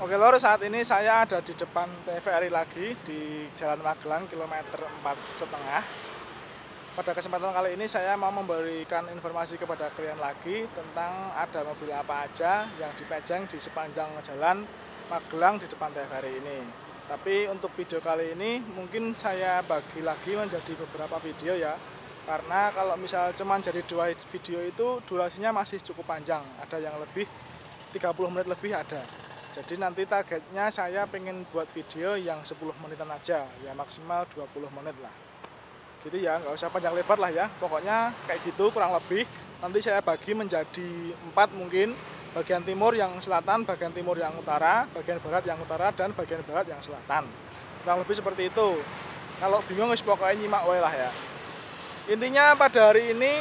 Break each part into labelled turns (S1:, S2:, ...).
S1: Oke lor, saat ini saya ada di depan TVRI lagi di Jalan Magelang kilometer 4 setengah. Pada kesempatan kali ini saya mau memberikan informasi kepada kalian lagi tentang ada mobil apa aja yang dipajang di sepanjang jalan Magelang di depan TVRI ini. Tapi untuk video kali ini mungkin saya bagi lagi menjadi beberapa video ya. Karena kalau misal cuman jadi dua video itu durasinya masih cukup panjang, ada yang lebih 30 menit lebih ada. Jadi nanti targetnya saya pengen buat video yang 10 menitan aja, ya maksimal 20 menit lah. Gitu ya, nggak usah panjang lebar lah ya. Pokoknya kayak gitu kurang lebih. Nanti saya bagi menjadi empat mungkin, bagian timur yang selatan, bagian timur yang utara, bagian barat yang utara, dan bagian barat yang selatan. Kurang lebih seperti itu. Kalau bingung, pokoknya nyimak wae lah ya. Intinya pada hari ini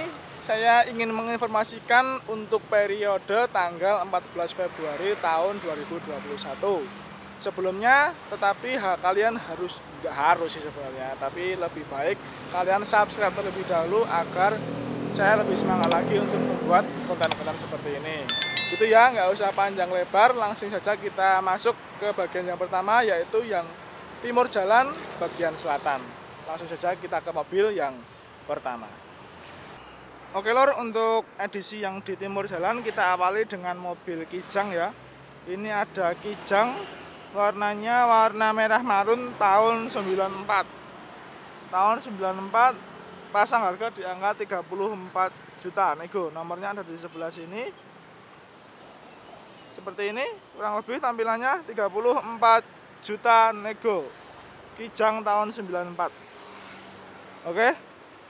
S1: saya ingin menginformasikan untuk periode tanggal 14 Februari tahun 2021. Sebelumnya, tetapi kalian harus nggak harus sih sebenarnya, tapi lebih baik kalian subscribe terlebih dahulu agar saya lebih semangat lagi untuk membuat konten-konten seperti ini. Itu ya, nggak usah panjang lebar, langsung saja kita masuk ke bagian yang pertama yaitu yang timur jalan bagian selatan. Langsung saja kita ke mobil yang pertama. Oke lor, untuk edisi yang di timur jalan kita awali dengan mobil Kijang ya. Ini ada Kijang, warnanya warna merah marun tahun 94. Tahun 94, pasang harga di angka 34 juta. Nego, nomornya ada di sebelah sini. Seperti ini, kurang lebih tampilannya 34 juta nego. Kijang tahun 94. Oke,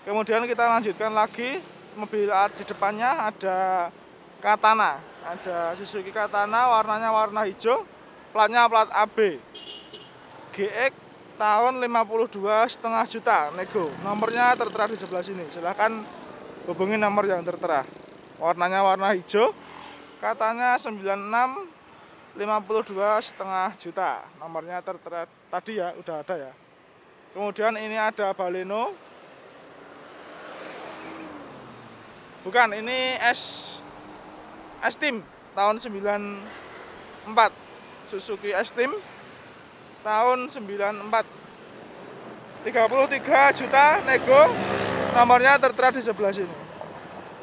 S1: kemudian kita lanjutkan lagi mobil di depannya ada Katana, ada Suzuki Katana warnanya warna hijau, platnya plat AB. GX tahun 52 setengah juta nego. Nomornya tertera di sebelah sini. Silahkan hubungi nomor yang tertera. Warnanya warna hijau. Katanya 96 52 setengah juta. Nomornya tertera tadi ya, udah ada ya. Kemudian ini ada Baleno bukan ini S S Team tahun 94 Suzuki S Team tahun 94 33 juta nego nomornya tertera di sebelah sini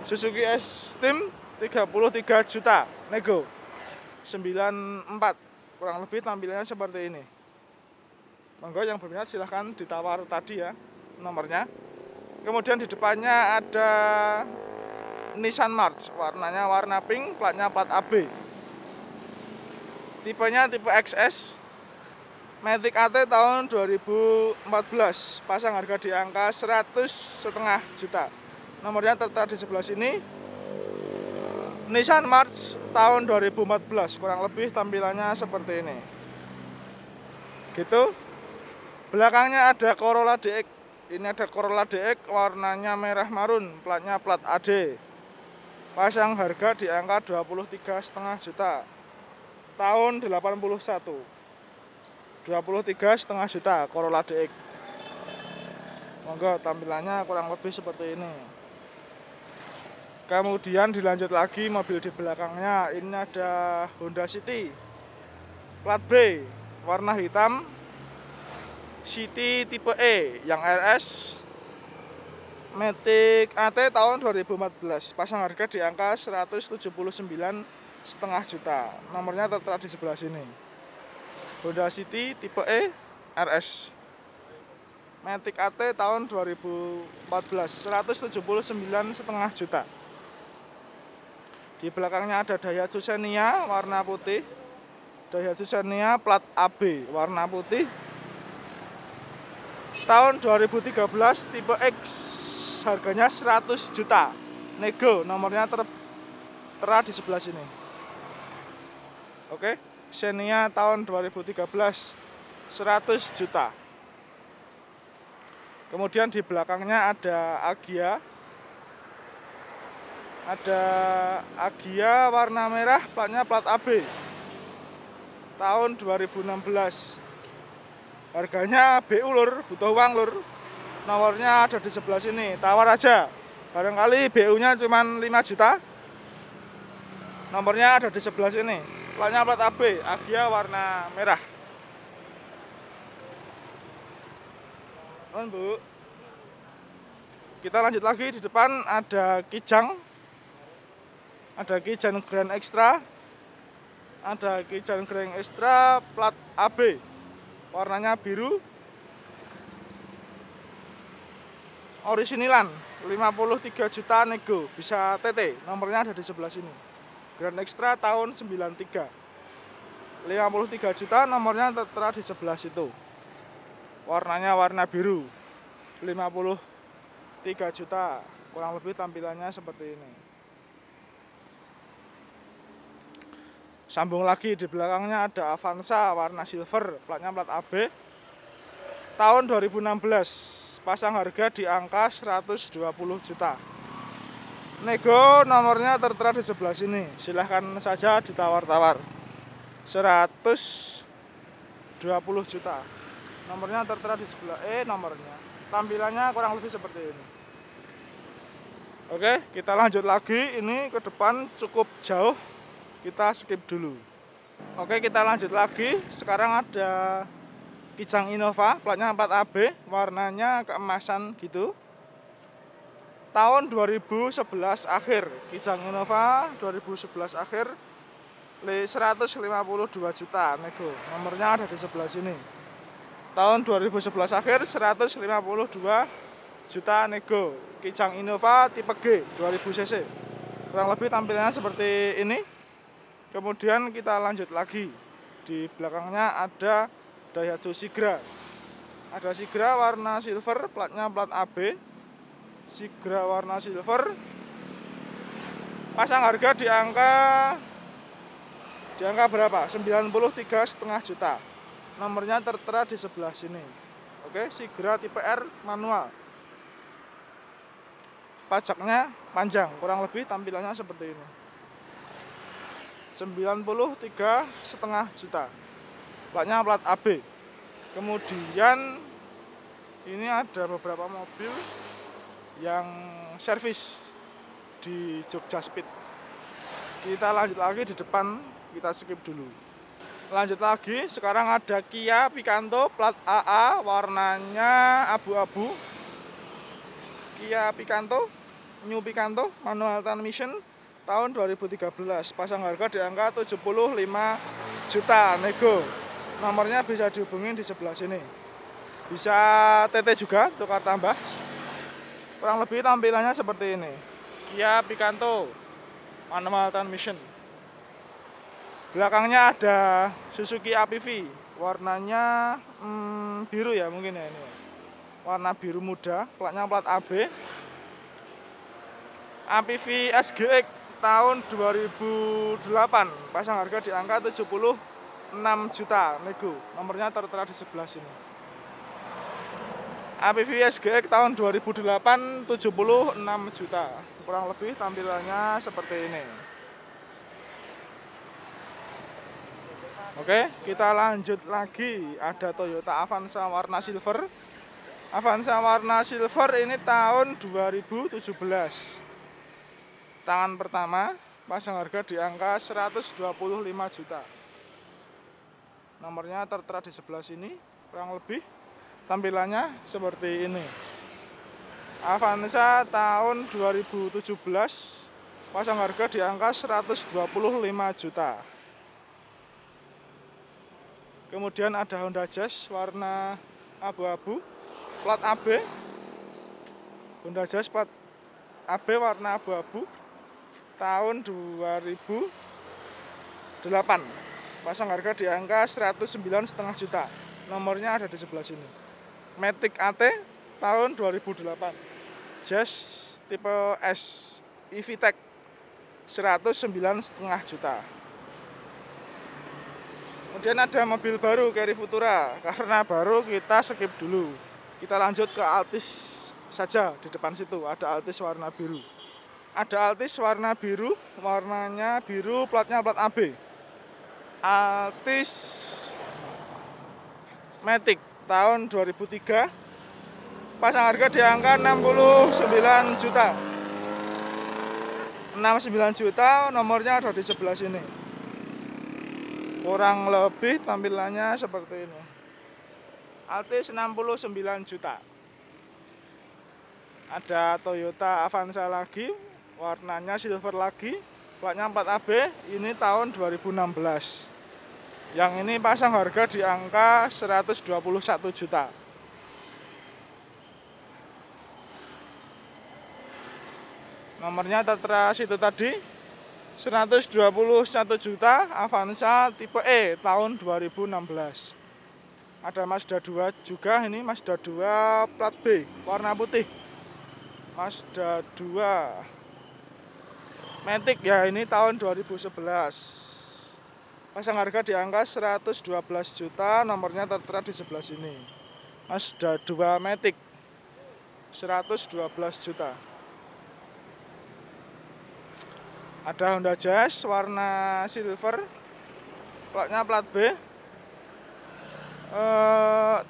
S1: Suzuki s Team 33 juta nego 94 kurang lebih tampilannya seperti ini monggo yang berminat silahkan ditawar tadi ya nomornya kemudian di depannya ada Nissan March warnanya warna pink platnya plat AB tipenya tipe XS Matic AT tahun 2014 pasang harga di angka 100 setengah juta nomornya tertera di sebelah sini Nissan March tahun 2014 kurang lebih tampilannya seperti ini gitu belakangnya ada Corolla DX ini ada Corolla DX warnanya merah marun, platnya plat AD pasang harga di angka 23,5 juta tahun 81 23,5 juta Corolla DX monggo tampilannya kurang lebih seperti ini kemudian dilanjut lagi mobil di belakangnya ini ada Honda City plat B warna hitam City tipe E yang RS Matic AT tahun 2014 pasang harga di angka 179 setengah juta nomornya tertera di sebelah sini Honda City tipe E RS Matic AT tahun 2014 179 setengah juta di belakangnya ada Daihatsu Xenia warna putih Daihatsu Xenia plat AB warna putih tahun 2013 tipe X harganya 100 juta nego nomornya ter tera di sebelah sini oke Xenia tahun 2013 100 juta kemudian di belakangnya ada Agia ada Agia warna merah platnya plat AB tahun 2016 harganya B ulur butuh uang lur nomornya ada di sebelah sini tawar aja barangkali BU nya cuma 5 juta nomornya ada di sebelah sini platnya plat AB Agia warna merah Bu kita lanjut lagi di depan ada Kijang ada Kijang Grand Extra ada Kijang Grand Extra plat AB warnanya biru orisinilan 53 juta nego bisa TT nomornya ada di sebelah sini Grand Extra tahun 93 53 juta nomornya tertera di sebelah situ warnanya warna biru 53 juta kurang lebih tampilannya seperti ini sambung lagi di belakangnya ada Avanza warna silver platnya plat AB tahun 2016 pasang harga di angka 120 juta nego nomornya tertera di sebelah sini silahkan saja ditawar-tawar 120 juta nomornya tertera di sebelah eh nomornya tampilannya kurang lebih seperti ini oke kita lanjut lagi ini ke depan cukup jauh kita skip dulu oke kita lanjut lagi sekarang ada Kijang Innova, platnya 4AB, warnanya keemasan gitu. Tahun 2011 akhir, Kijang Innova 2011 akhir, 152 juta nego. Nomornya ada di sebelah sini. Tahun 2011 akhir, 152 juta nego. Kijang Innova tipe G 2000 cc. Kurang lebih tampilannya seperti ini. Kemudian kita lanjut lagi. Di belakangnya ada Daihatsu Sigra ada Sigra warna silver platnya plat AB Sigra warna silver pasang harga di angka di angka berapa 93 setengah juta nomornya tertera di sebelah sini oke Sigra tipe R manual pajaknya panjang kurang lebih tampilannya seperti ini 93 setengah juta platnya plat AB kemudian ini ada beberapa mobil yang servis di Jogja Speed kita lanjut lagi di depan kita skip dulu lanjut lagi sekarang ada Kia Picanto plat AA warnanya abu-abu Kia Picanto New Picanto manual transmission tahun 2013 pasang harga di angka 75 juta nego nomornya bisa dihubungin di sebelah sini bisa TT juga tukar tambah kurang lebih tampilannya seperti ini Kia Picanto manual transmission belakangnya ada Suzuki APV warnanya hmm, biru ya mungkin ya ini ya. warna biru muda platnya plat AB APV SGX tahun 2008 pasang harga di angka 70 6 juta nego nomornya tertera di sebelah sini APV SGX tahun 2008 76 juta kurang lebih tampilannya seperti ini Oke, kita lanjut lagi. Ada Toyota Avanza warna silver. Avanza warna silver ini tahun 2017. Tangan pertama, pasang harga di angka 125 juta. Nomornya tertera di sebelah sini, kurang lebih tampilannya seperti ini. Avanza tahun 2017 pasang harga di angka 125 juta. Kemudian ada Honda Jazz warna abu-abu, plat AB. Honda Jazz plat AB warna abu-abu tahun 2008. Pasang harga di angka 109,5 juta. Nomornya ada di sebelah sini. Matic AT tahun 2008. Jazz tipe S EVTEC 109,5 juta. Kemudian ada mobil baru Carry Futura. Karena baru kita skip dulu. Kita lanjut ke Altis saja di depan situ. Ada Altis warna biru. Ada Altis warna biru, warnanya biru, platnya plat AB Altis Matic tahun 2003 pasang harga di angka 69 juta 69 juta nomornya ada di sebelah sini kurang lebih tampilannya seperti ini Altis 69 juta ada Toyota Avanza lagi warnanya silver lagi platnya 4AB ini tahun 2016 yang ini pasang harga di angka 121 juta. Nomornya tertera situ tadi 121 juta Avanza tipe E tahun 2016. Ada Mazda 2 juga ini Mazda 2 plat B warna putih. Mazda 2 Matic ya ini tahun 2011. Pasang harga di angka 112 juta, nomornya tertera di sebelah sini. Mas, ada dua metik 112 juta. Ada Honda Jazz warna silver, platnya plat B, eh,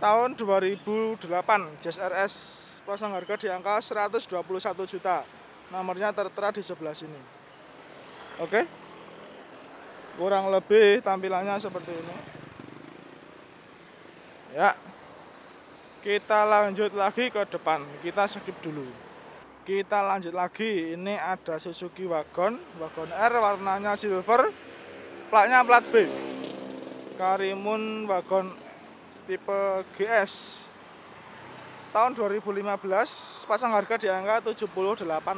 S1: tahun 2008 Jazz RS pasang harga di angka 121 juta nomornya tertera di sebelah sini oke okay? kurang lebih tampilannya seperti ini ya kita lanjut lagi ke depan kita skip dulu kita lanjut lagi ini ada Suzuki Wagon Wagon R warnanya silver platnya plat B Karimun Wagon tipe GS tahun 2015 pasang harga di angka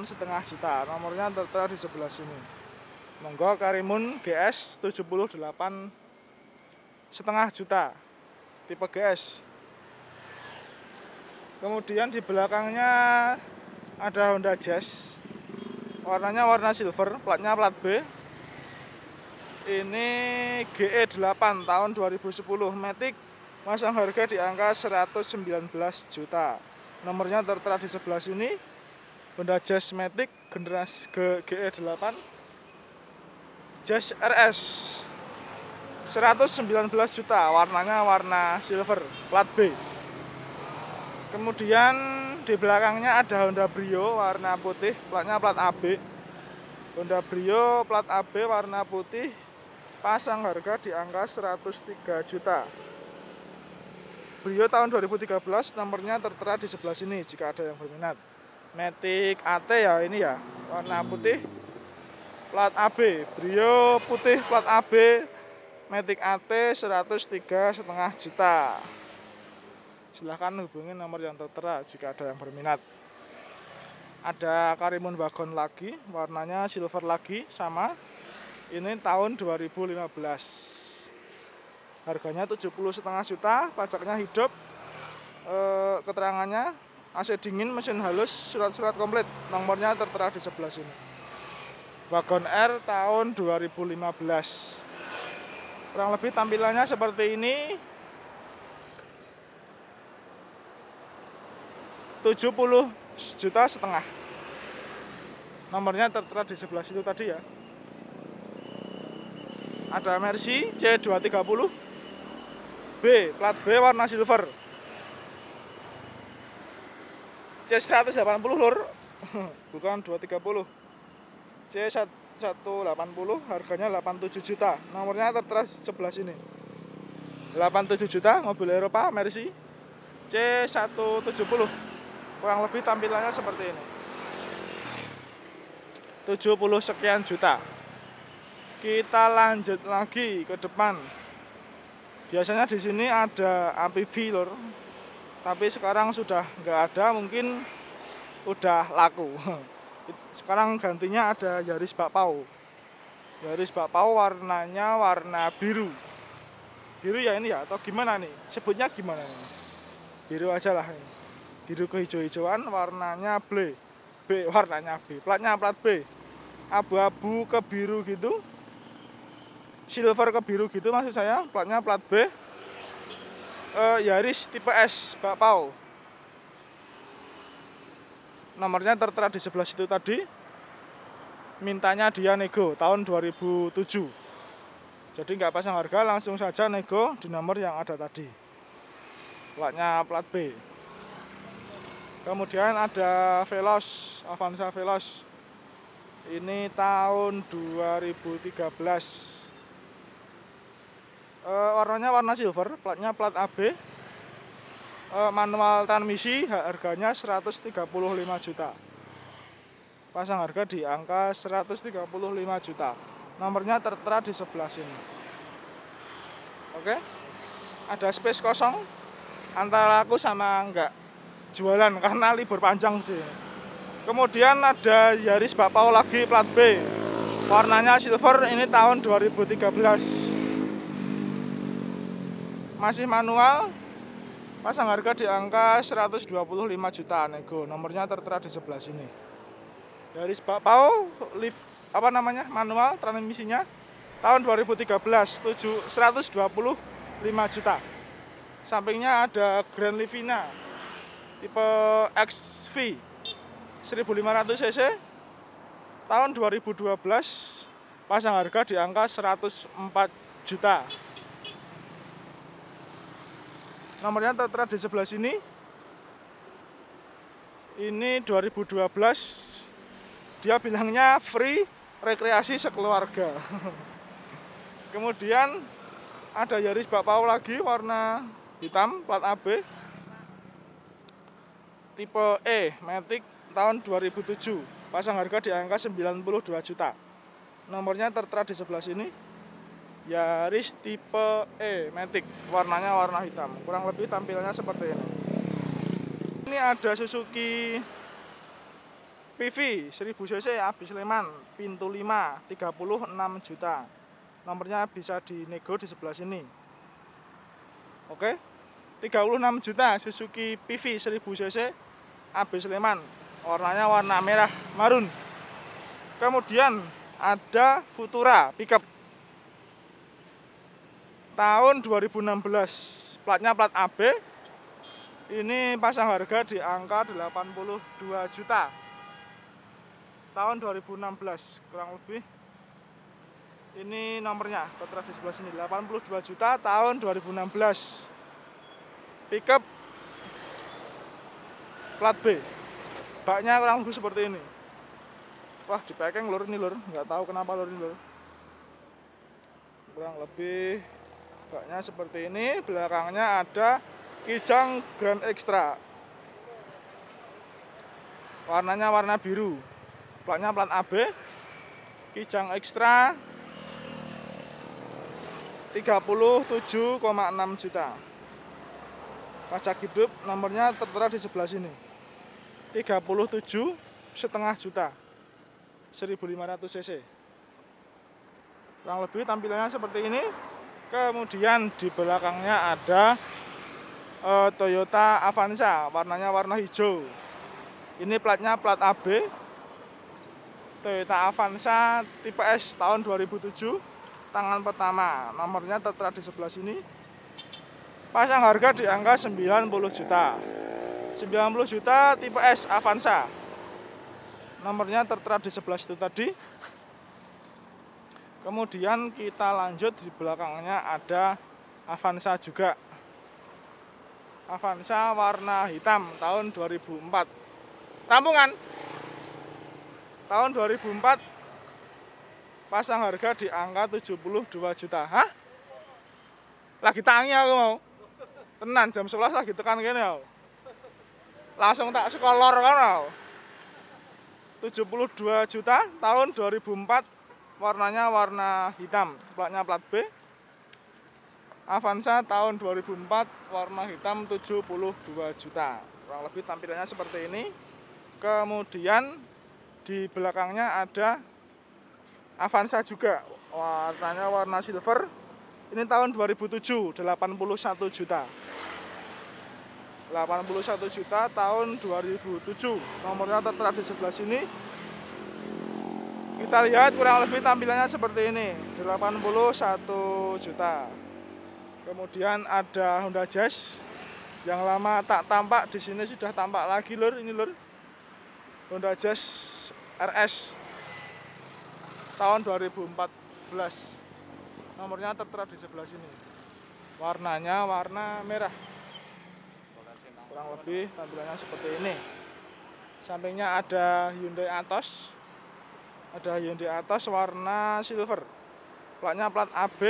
S1: setengah juta nomornya tertera di sebelah sini monggo Karimun GS 78 setengah juta tipe GS kemudian di belakangnya ada Honda Jazz warnanya warna silver platnya plat B ini GE8 tahun 2010 Matic masang harga di angka 119 juta nomornya tertera di sebelah sini Honda Jazz Matic generasi GE8 Jazz RS 119 juta warnanya warna silver plat B kemudian di belakangnya ada Honda Brio warna putih platnya plat AB Honda Brio plat AB warna putih pasang harga di angka 103 juta Brio tahun 2013 nomornya tertera di sebelah sini jika ada yang berminat Matic AT ya ini ya warna putih plat AB Brio putih plat AB Matic AT 103 setengah juta silahkan hubungi nomor yang tertera jika ada yang berminat ada karimun wagon lagi warnanya silver lagi sama ini tahun 2015 harganya 70 setengah juta pajaknya hidup e, keterangannya AC dingin mesin halus surat-surat komplit nomornya tertera di sebelah sini Wagon R tahun 2015 kurang lebih tampilannya seperti ini 70 juta setengah nomornya tertera di sebelah situ tadi ya ada Mercy C230 B plat B warna silver C180 lur bukan 230 C180 harganya 87 juta nomornya tertera sebelah sini 87 juta mobil Eropa Mercy C170 kurang lebih tampilannya seperti ini 70 sekian juta kita lanjut lagi ke depan biasanya di sini ada APV lor tapi sekarang sudah nggak ada mungkin udah laku sekarang gantinya ada Yaris Bakpao Yaris Bakpao warnanya warna biru biru ya ini ya atau gimana nih sebutnya gimana nih biru aja lah ini biru kehijau-hijauan warnanya B B warnanya B platnya plat B abu-abu ke biru gitu silver ke biru gitu maksud saya platnya plat B e, Yaris tipe S Bakpao nomornya tertera di sebelah situ tadi mintanya dia nego tahun 2007 jadi nggak pasang harga langsung saja nego di nomor yang ada tadi platnya plat B kemudian ada Velos Avanza Velos, ini tahun 2013 e, eh, warnanya warna silver platnya plat AB Eh, manual transmisi harganya 135 juta pasang harga di angka 135 juta nomornya tertera di sebelah sini oke ada space kosong antara aku sama enggak jualan karena libur panjang sih kemudian ada Yaris Bapau lagi plat B warnanya silver ini tahun 2013 masih manual Pasang harga di angka 125 jutaan nego. Nomornya tertera di sebelah sini. Dari Pak Pau lift apa namanya? manual transmisinya tahun 2013 7 125 juta. Sampingnya ada Grand Livina tipe XV 1500 cc tahun 2012 pasang harga di angka 104 juta. Nomornya tertera di sebelah sini. Ini 2012. Dia bilangnya free rekreasi sekeluarga. Kemudian ada Yaris Bapak Paul lagi warna hitam plat AB. Tipe E Matic tahun 2007. Pasang harga di angka 92 juta. Nomornya tertera di sebelah sini. Yaris tipe E Matic warnanya warna hitam kurang lebih tampilnya seperti ini ini ada Suzuki PV 1000 cc abis Sleman pintu 5 36 juta nomornya bisa dinego di sebelah sini oke 36 juta Suzuki PV 1000 cc abis Sleman warnanya warna merah marun kemudian ada Futura pickup tahun 2016 platnya plat AB ini pasang harga di angka 82 juta tahun 2016 kurang lebih ini nomornya kontrak di sebelah sini 82 juta tahun 2016 pickup plat B baknya kurang lebih seperti ini wah packing lur ini lur nggak tahu kenapa lur ini lur kurang lebih baknya seperti ini belakangnya ada kijang grand extra warnanya warna biru platnya plat AB kijang extra 37,6 juta pajak hidup nomornya tertera di sebelah sini 37 setengah juta 1500 cc kurang lebih tampilannya seperti ini Kemudian di belakangnya ada uh, Toyota Avanza, warnanya warna hijau. Ini platnya plat AB. Toyota Avanza tipe S tahun 2007, tangan pertama. Nomornya tertera di sebelah sini. Pasang harga di angka 90 juta. 90 juta tipe S Avanza. Nomornya tertera di sebelah situ tadi. Kemudian kita lanjut di belakangnya ada Avanza juga. Avanza warna hitam tahun 2004. Rampungan. Tahun 2004 pasang harga di angka 72 juta. Hah? Lagi tangi aku mau. Tenan jam 11 lagi tekan kene ya. Langsung tak sekolor kan 72 juta tahun 2004 warnanya warna hitam platnya plat B Avanza tahun 2004 warna hitam 72 juta kurang lebih tampilannya seperti ini kemudian di belakangnya ada Avanza juga warnanya warna silver ini tahun 2007 81 juta 81 juta tahun 2007 nomornya tertera di sebelah sini kita lihat kurang lebih tampilannya seperti ini 81 juta kemudian ada Honda Jazz yang lama tak tampak di sini sudah tampak lagi lur ini lur Honda Jazz RS tahun 2014 nomornya tertera di sebelah sini warnanya warna merah kurang lebih tampilannya seperti ini sampingnya ada Hyundai Atos ada Hyundai atas warna silver platnya plat AB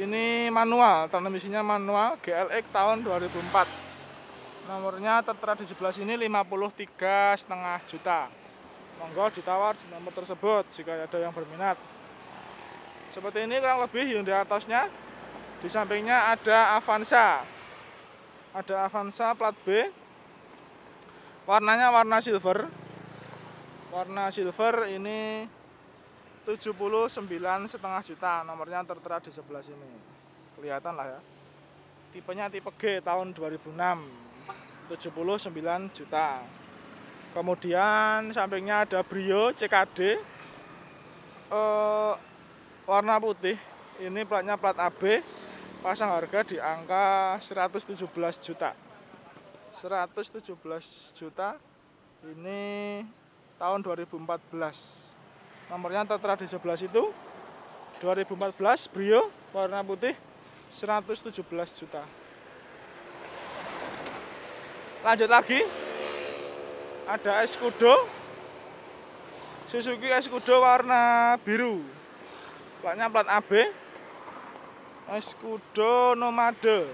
S1: ini manual transmisinya manual GLX tahun 2004 nomornya tertera di sebelah sini 53 setengah juta monggo ditawar di nomor tersebut jika ada yang berminat seperti ini kurang lebih Hyundai atasnya di sampingnya ada Avanza ada Avanza plat B warnanya warna silver warna silver ini 79 setengah juta nomornya tertera di sebelah sini kelihatan lah ya tipenya tipe G tahun 2006 79 juta kemudian sampingnya ada Brio CKD eh, warna putih ini platnya plat AB pasang harga di angka 117 juta 117 juta ini tahun 2014 nomornya tertera di sebelah situ 2014 Brio warna putih 117 juta lanjut lagi ada Escudo Suzuki Escudo warna biru platnya plat AB Escudo Nomade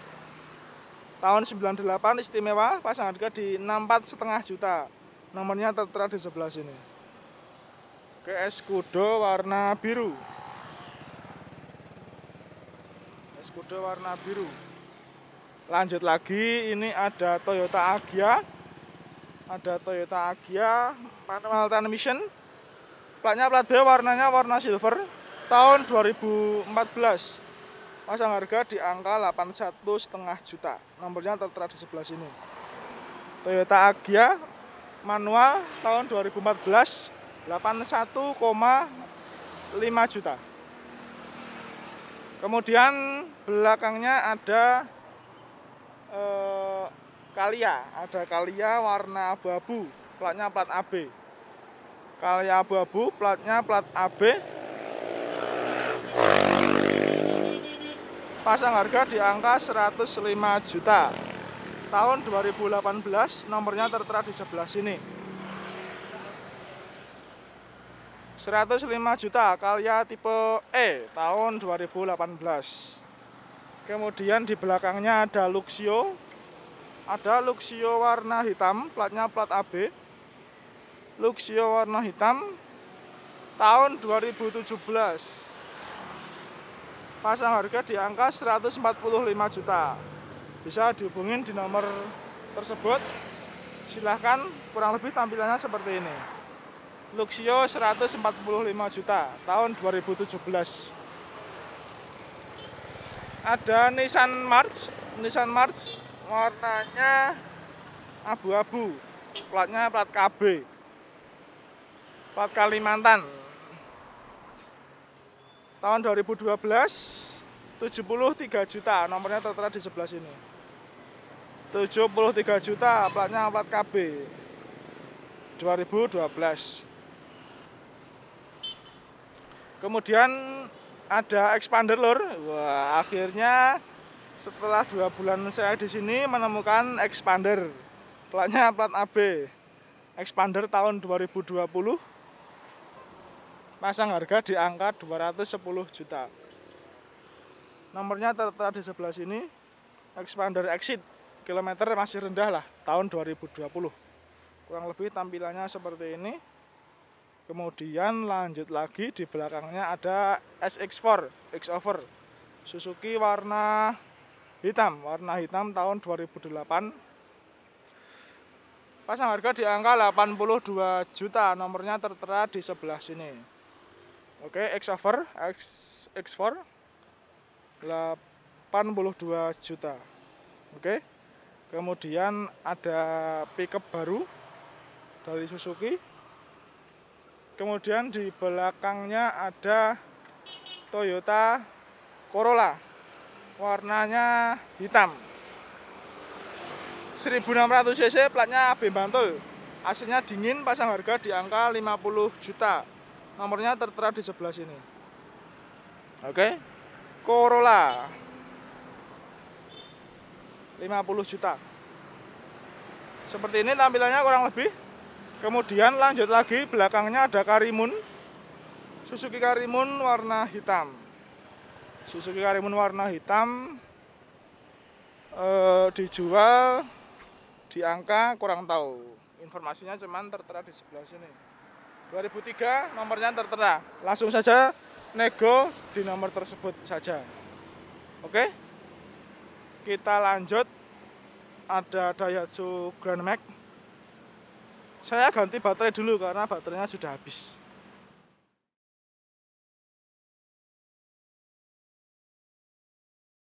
S1: tahun 98 istimewa pasang harga di 64 setengah juta Nomornya tertera di sebelah sini. KS Kudo warna biru. KS Kudo warna biru. Lanjut lagi, ini ada Toyota Agya. Ada Toyota Agya manual transmission. Platnya plat B, warnanya warna silver. Tahun 2014 pasang harga di angka 81,5 juta nomornya tertera di sebelah sini Toyota Agya manual tahun 2014 81,5 juta. Kemudian belakangnya ada eh, Kalia, ada Kalia warna abu-abu, platnya plat AB. Kalia abu-abu, platnya plat AB. Pasang harga di angka 105 juta tahun 2018 nomornya tertera di sebelah sini 105 juta karya tipe E tahun 2018 kemudian di belakangnya ada Luxio ada Luxio warna hitam platnya plat AB Luxio warna hitam tahun 2017 pasang harga di angka 145 juta bisa dihubungin di nomor tersebut silahkan kurang lebih tampilannya seperti ini Luxio 145 juta tahun 2017 ada Nissan March Nissan March warnanya abu-abu platnya plat KB plat Kalimantan tahun 2012 73 juta nomornya tertera di sebelah sini 73 juta platnya plat KB 2012 kemudian ada expander lor wah akhirnya setelah dua bulan saya di sini menemukan expander platnya plat AB expander tahun 2020 pasang harga di angka 210 juta nomornya tertera di sebelah sini expander exit kilometer masih rendah lah tahun 2020 kurang lebih tampilannya seperti ini kemudian lanjut lagi di belakangnya ada SX4 Xover Suzuki warna hitam warna hitam tahun 2008 pasang harga di angka 82 juta nomornya tertera di sebelah sini oke Xover X, X4 82 juta oke Kemudian ada pickup baru dari Suzuki. Kemudian di belakangnya ada Toyota Corolla. Warnanya hitam. 1600 cc platnya B Bantul. Aslinya dingin, pasang harga di angka 50 juta. Nomornya tertera di sebelah sini. Oke. Okay. Corolla 50 juta seperti ini tampilannya kurang lebih kemudian lanjut lagi belakangnya ada karimun Suzuki Karimun warna hitam Suzuki Karimun warna hitam e, dijual di angka kurang tahu informasinya cuman tertera di sebelah sini 2003 nomornya tertera langsung saja nego di nomor tersebut saja oke okay? kita lanjut ada Daihatsu Grand Max saya ganti baterai dulu karena baterainya sudah habis